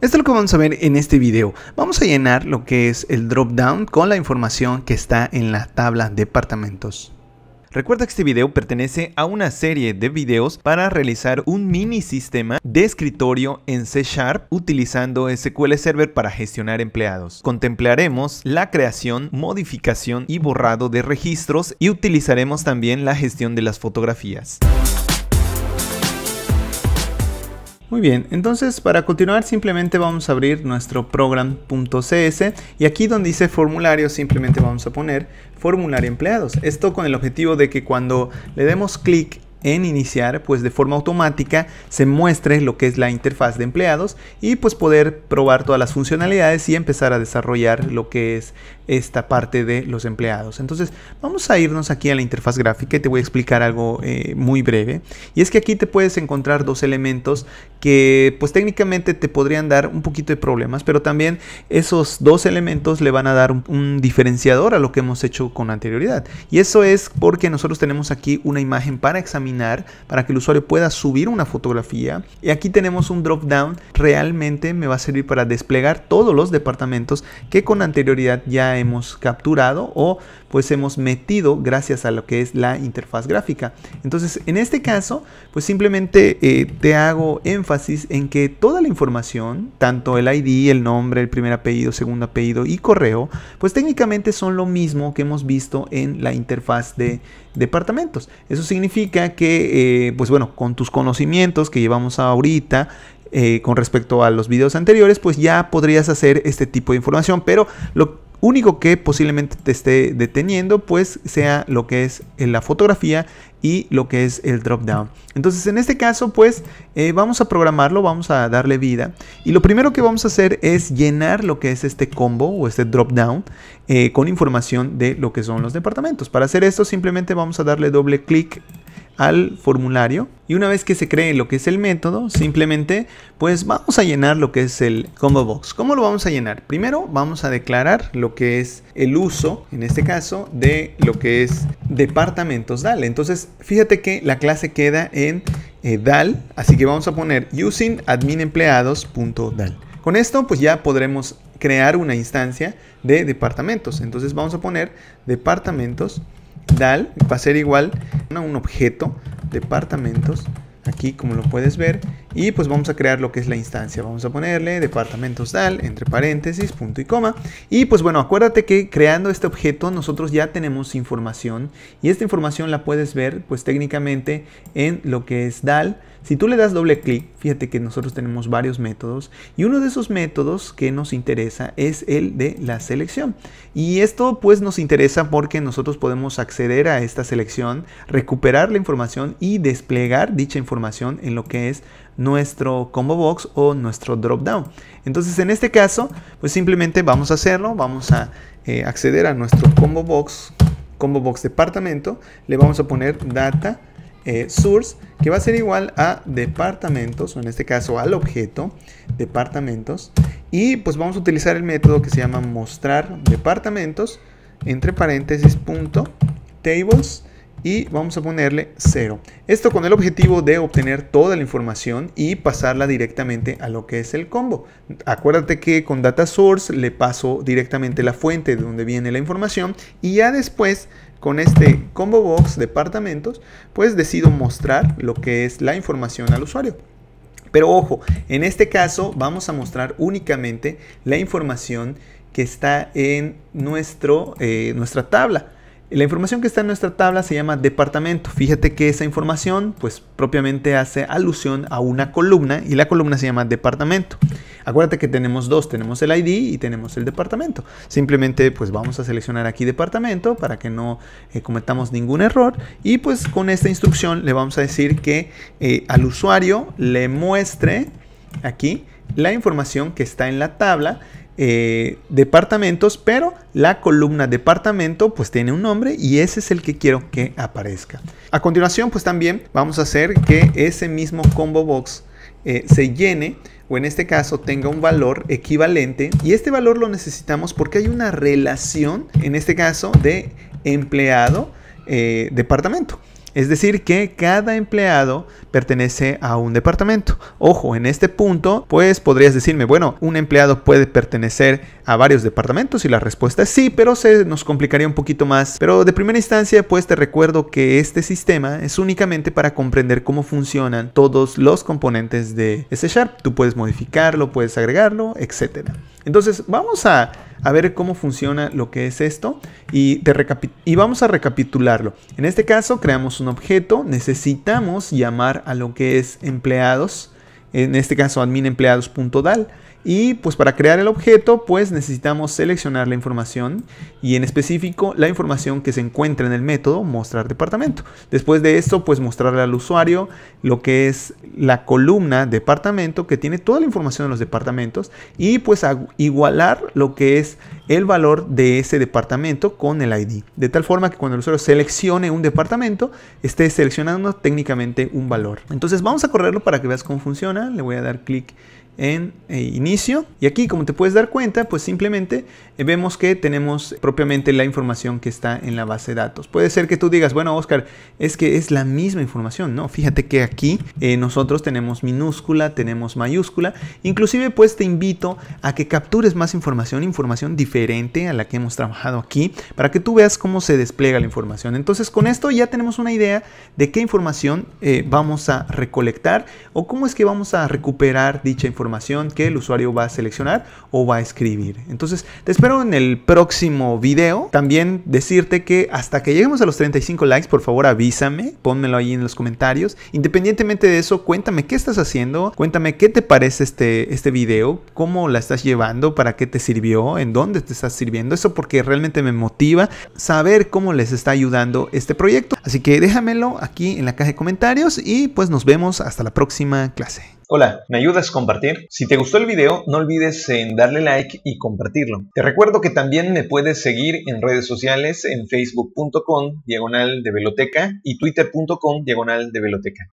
Esto es lo que vamos a ver en este video. Vamos a llenar lo que es el drop down con la información que está en la tabla departamentos. Recuerda que este video pertenece a una serie de videos para realizar un mini sistema de escritorio en C Sharp utilizando SQL Server para gestionar empleados. Contemplaremos la creación, modificación y borrado de registros y utilizaremos también la gestión de las fotografías. Muy bien, entonces para continuar simplemente vamos a abrir nuestro program.cs y aquí donde dice formulario simplemente vamos a poner formulario empleados. Esto con el objetivo de que cuando le demos clic en iniciar pues de forma automática se muestre lo que es la interfaz de empleados y pues poder probar todas las funcionalidades y empezar a desarrollar lo que es esta parte de los empleados entonces vamos a irnos aquí a la interfaz gráfica y te voy a explicar algo eh, muy breve y es que aquí te puedes encontrar dos elementos que pues técnicamente te podrían dar un poquito de problemas pero también esos dos elementos le van a dar un, un diferenciador a lo que hemos hecho con anterioridad y eso es porque nosotros tenemos aquí una imagen para examinar para que el usuario pueda subir una fotografía. Y aquí tenemos un drop down, realmente me va a servir para desplegar todos los departamentos que con anterioridad ya hemos capturado o pues hemos metido gracias a lo que es la interfaz gráfica. Entonces en este caso pues simplemente eh, te hago énfasis en que toda la información, tanto el ID, el nombre, el primer apellido, segundo apellido y correo, pues técnicamente son lo mismo que hemos visto en la interfaz de departamentos. Eso significa que, eh, pues bueno, con tus conocimientos que llevamos ahorita, eh, con respecto a los videos anteriores, pues ya podrías hacer este tipo de información, pero lo único que posiblemente te esté deteniendo, pues sea lo que es eh, la fotografía y lo que es el drop down. Entonces, en este caso, pues vamos a programarlo, vamos a darle vida. Y lo primero que vamos a hacer es llenar lo que es este combo o este drop down con información de lo que son los departamentos. Para hacer esto, simplemente vamos a darle doble clic al formulario y una vez que se cree lo que es el método, simplemente pues vamos a llenar lo que es el combo box. ¿Cómo lo vamos a llenar? Primero vamos a declarar lo que es el uso, en este caso, de lo que es departamentos DAL. Entonces fíjate que la clase queda en eh, DAL, así que vamos a poner using admin dal Con esto pues ya podremos crear una instancia de departamentos. Entonces vamos a poner departamentos DAL va a ser igual a un objeto departamentos aquí como lo puedes ver y pues vamos a crear lo que es la instancia vamos a ponerle departamentos DAL entre paréntesis punto y coma y pues bueno acuérdate que creando este objeto nosotros ya tenemos información y esta información la puedes ver pues técnicamente en lo que es DAL si tú le das doble clic, fíjate que nosotros tenemos varios métodos y uno de esos métodos que nos interesa es el de la selección. Y esto pues nos interesa porque nosotros podemos acceder a esta selección, recuperar la información y desplegar dicha información en lo que es nuestro combo box o nuestro drop down. Entonces en este caso pues simplemente vamos a hacerlo, vamos a eh, acceder a nuestro combo box, combo box departamento, le vamos a poner data eh, source que va a ser igual a departamentos o en este caso al objeto departamentos y pues vamos a utilizar el método que se llama mostrar departamentos entre paréntesis punto tables y vamos a ponerle 0. Esto con el objetivo de obtener toda la información y pasarla directamente a lo que es el combo. Acuérdate que con data source le paso directamente la fuente de donde viene la información y ya después con este combo box departamentos pues decido mostrar lo que es la información al usuario. Pero ojo, en este caso vamos a mostrar únicamente la información que está en nuestro, eh, nuestra tabla. La información que está en nuestra tabla se llama departamento. Fíjate que esa información pues propiamente hace alusión a una columna y la columna se llama departamento. Acuérdate que tenemos dos, tenemos el ID y tenemos el departamento. Simplemente pues vamos a seleccionar aquí departamento para que no eh, cometamos ningún error y pues con esta instrucción le vamos a decir que eh, al usuario le muestre aquí la información que está en la tabla eh, departamentos, pero la columna departamento pues tiene un nombre y ese es el que quiero que aparezca. A continuación pues también vamos a hacer que ese mismo combo box eh, se llene o en este caso tenga un valor equivalente y este valor lo necesitamos porque hay una relación en este caso de empleado eh, departamento. Es decir, que cada empleado pertenece a un departamento. Ojo, en este punto, pues podrías decirme, bueno, un empleado puede pertenecer a varios departamentos y la respuesta es sí, pero se nos complicaría un poquito más. Pero de primera instancia, pues te recuerdo que este sistema es únicamente para comprender cómo funcionan todos los componentes de ese Sharp. Tú puedes modificarlo, puedes agregarlo, etcétera. Entonces, vamos a, ver cómo funciona lo que es esto y, y vamos a recapitularlo. En este caso, creamos un objeto, necesitamos llamar a lo que es empleados, en este caso adminempleados.dal. Y pues para crear el objeto, pues necesitamos seleccionar la información y en específico la información que se encuentra en el método mostrar departamento. Después de esto, pues mostrarle al usuario lo que es la columna departamento que tiene toda la información de los departamentos y pues igualar lo que es el valor de ese departamento con el ID. De tal forma que cuando el usuario seleccione un departamento, esté seleccionando técnicamente un valor. Entonces vamos a correrlo para que veas cómo funciona. Le voy a dar clic en eh, inicio. Y aquí, como te puedes dar cuenta, pues simplemente eh, vemos que tenemos propiamente la información que está en la base de datos. Puede ser que tú digas, bueno, Oscar, es que es la misma información. No, fíjate que aquí eh, nosotros tenemos minúscula, tenemos mayúscula. Inclusive, pues te invito a que captures más información, información diferente a la que hemos trabajado aquí, para que tú veas cómo se despliega la información. Entonces, con esto ya tenemos una idea de qué información vamos a recolectar o cómo es que vamos a recuperar dicha información que el usuario va a seleccionar o va a escribir. Entonces, te espero en el próximo video. También decirte que hasta que lleguemos a los 35 likes, por favor avísame, pónmelo ahí en los comentarios. Independientemente de eso, cuéntame qué estás haciendo, cuéntame qué te parece este, este video, cómo la estás llevando, para qué te sirvió, en dónde te estás sirviendo. Eso porque realmente me motiva saber cómo les está ayudando este proyecto. Así que déjamelo aquí en la caja de comentarios y pues nos vemos hasta la próxima clase. Hola, ¿me ayudas a compartir? Si te gustó el video, no olvides en darle like y compartirlo. Te recuerdo que también me puedes seguir en redes sociales en facebook.com diagonal de veloteca y twitter.com diagonal de veloteca.